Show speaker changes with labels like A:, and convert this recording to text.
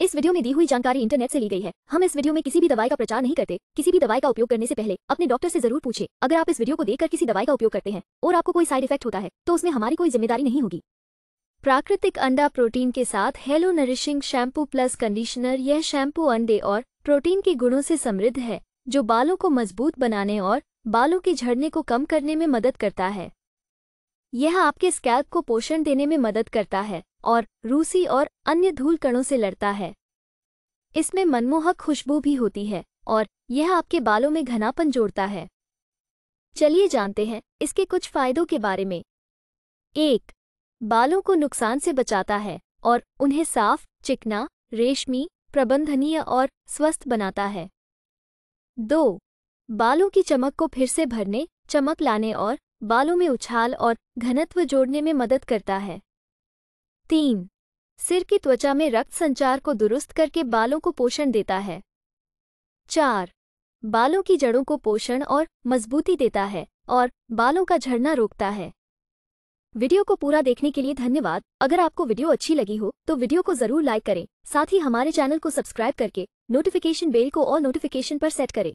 A: इस वीडियो में दी हुई जानकारी इंटरनेट से ली गई है हम इस वीडियो में किसी भी दवाई का प्रचार नहीं करते किसी भी दवाई का उपयोग करने से पहले अपने डॉक्टर से जरूर पूछे अगर आप इस वीडियो को देखकर किसी दवाई का उपयोग करते हैं और आपको कोई साइड इफेक्ट होता है तो उसमें हमारी कोई जिम्मेदारी नहीं होगी प्राकृतिक अंडा प्रोटीन के साथ hello nourishing shampoo plus conditioner यह शैम्पू अंडे और प्रोटीन के गुणों से समृद्ध है जो बालों को मजबूत बनाने और बालों के झड़ने को कम करने में मदद करता है यह आपके स्कैल्प को पोषण देने में मदद करता है और रूसी और अन्य धूल कणों से लड़ता है इसमें मनमोहक खुशबू भी होती है और यह आपके बालों में घनापन जोड़ता है चलिए जानते हैं इसके कुछ फायदों के बारे में एक बालों को नुकसान से बचाता है और उन्हें साफ चिकना रेशमी प्रबंधनीय और स्वस्थ बनाता है दो बालों की चमक को फिर से भरने चमक लाने और बालों में उछाल और घनत्व जोड़ने में मदद करता है तीन सिर की त्वचा में रक्त संचार को दुरुस्त करके बालों को पोषण देता है चार बालों की जड़ों को पोषण और मजबूती देता है और बालों का झड़ना रोकता है वीडियो को पूरा देखने के लिए धन्यवाद अगर आपको वीडियो अच्छी लगी हो तो वीडियो को जरूर लाइक करें साथ ही हमारे चैनल को सब्सक्राइब करके नोटिफिकेशन बेल को और नोटिफिकेशन पर सेट करें